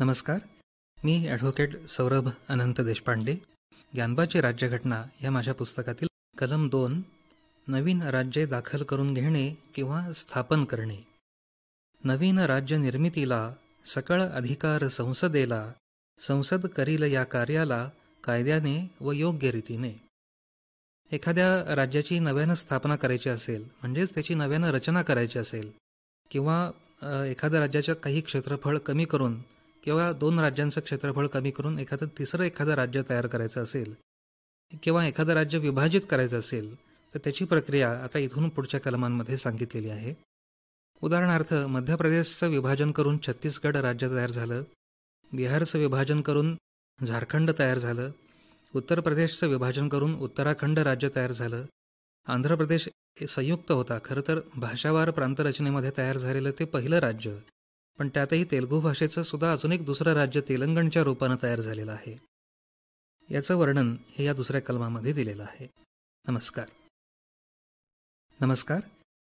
नमस्कार मी ॲडव्होकेट सौरभ अनंत देशपांडे ज्ञानबाची राज्यघटना या माझ्या पुस्तकातील कलम दोन नवीन राज्ये दाखल करून घेणे किंवा स्थापन करणे नवीन राज्य निर्मितीला सकळ अधिकार संसदेला संसद करील या कार्याला कायद्याने व योग्य रीतीने एखाद्या राज्याची नव्यानं स्थापना करायची असेल म्हणजेच त्याची नव्यानं रचना करायची असेल किंवा एखाद्या राज्याच्या काही क्षेत्रफळ कमी करून किंवा दोन राज्यांचं क्षेत्रफळ कमी करून एखादं तिसरं एखादं राज्य तयार करायचं असेल किंवा एखादं राज्य विभाजित करायचं असेल तर त्याची प्रक्रिया आता इथून पुढच्या कलमांमध्ये सांगितलेली आहे उदाहरणार्थ मध्य प्रदेशचं विभाजन करून छत्तीसगड राज्य तयार झालं बिहारचं विभाजन करून झारखंड तयार झालं उत्तर प्रदेशचं विभाजन करून उत्तराखंड राज्य तयार झालं आंध्र प्रदेश संयुक्त होता खरं तर भाषावार प्रांतरचनेमध्ये तयार झालेलं ते पहिलं राज्य पण त्यातही तेलगू भाषेचं सुद्धा अजून एक दुसरं राज्य तेलंगणच्या रूपानं तयार झालेलं आहे याचं वर्णन हे या दुसऱ्या कलमामध्ये दिलेलं आहे नमस्कार नमस्कार